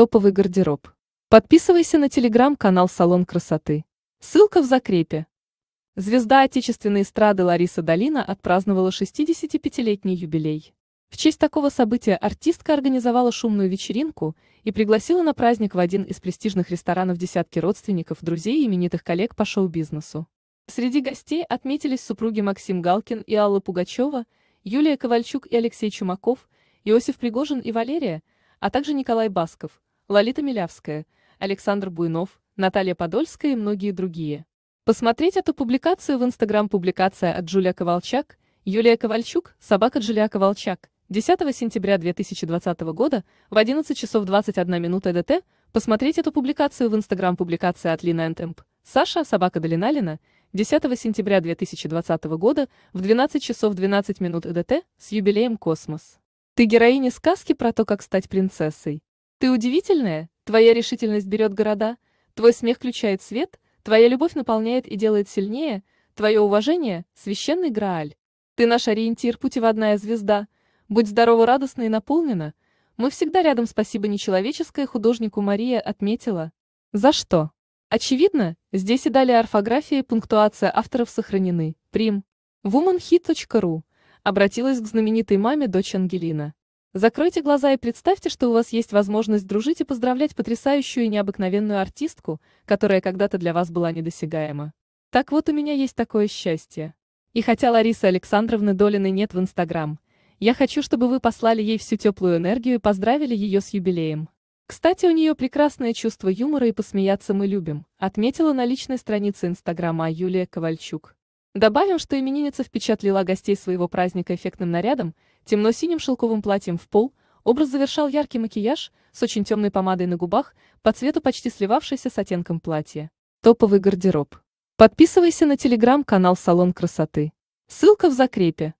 Топовый гардероб. Подписывайся на телеграм-канал «Салон красоты». Ссылка в закрепе. Звезда отечественной эстрады Лариса Долина отпраздновала 65-летний юбилей. В честь такого события артистка организовала шумную вечеринку и пригласила на праздник в один из престижных ресторанов десятки родственников, друзей и именитых коллег по шоу-бизнесу. Среди гостей отметились супруги Максим Галкин и Алла Пугачева, Юлия Ковальчук и Алексей Чумаков, Иосиф Пригожин и Валерия, а также Николай Басков – Лолита Милявская, Александр Буйнов, Наталья Подольская и многие другие. Посмотреть эту публикацию в Инстаграм публикация от Джулия Ковалчак, Юлия Ковальчук, собака Джулия Ковалчак, 10 сентября 2020 года в 11 часов 21 минута ДТ, посмотреть эту публикацию в Инстаграм публикация от Лина Энтемп, Саша, собака Долиналина, 10 сентября 2020 года в 12 часов 12 минут ДТ с юбилеем «Космос». Ты героиня сказки про то, как стать принцессой. Ты удивительная, твоя решительность берет города, твой смех включает свет, твоя любовь наполняет и делает сильнее, твое уважение — священный Грааль. Ты наш ориентир, путеводная звезда. Будь здорова, радостна и наполнена. Мы всегда рядом, спасибо нечеловеческое художнику Мария отметила. За что? Очевидно, здесь и далее орфография и пунктуация авторов сохранены. Прим. womanhit.ru обратилась к знаменитой маме дочь Ангелина. Закройте глаза и представьте, что у вас есть возможность дружить и поздравлять потрясающую и необыкновенную артистку, которая когда-то для вас была недосягаема. Так вот у меня есть такое счастье. И хотя Ларисы Александровны Долиной нет в Инстаграм, я хочу, чтобы вы послали ей всю теплую энергию и поздравили ее с юбилеем. Кстати, у нее прекрасное чувство юмора и посмеяться мы любим, отметила на личной странице Инстаграма Юлия Ковальчук. Добавим, что именинница впечатлила гостей своего праздника эффектным нарядом, темно-синим шелковым платьем в пол, образ завершал яркий макияж с очень темной помадой на губах, по цвету почти сливавшийся с оттенком платья. Топовый гардероб. Подписывайся на телеграм-канал «Салон красоты». Ссылка в закрепе.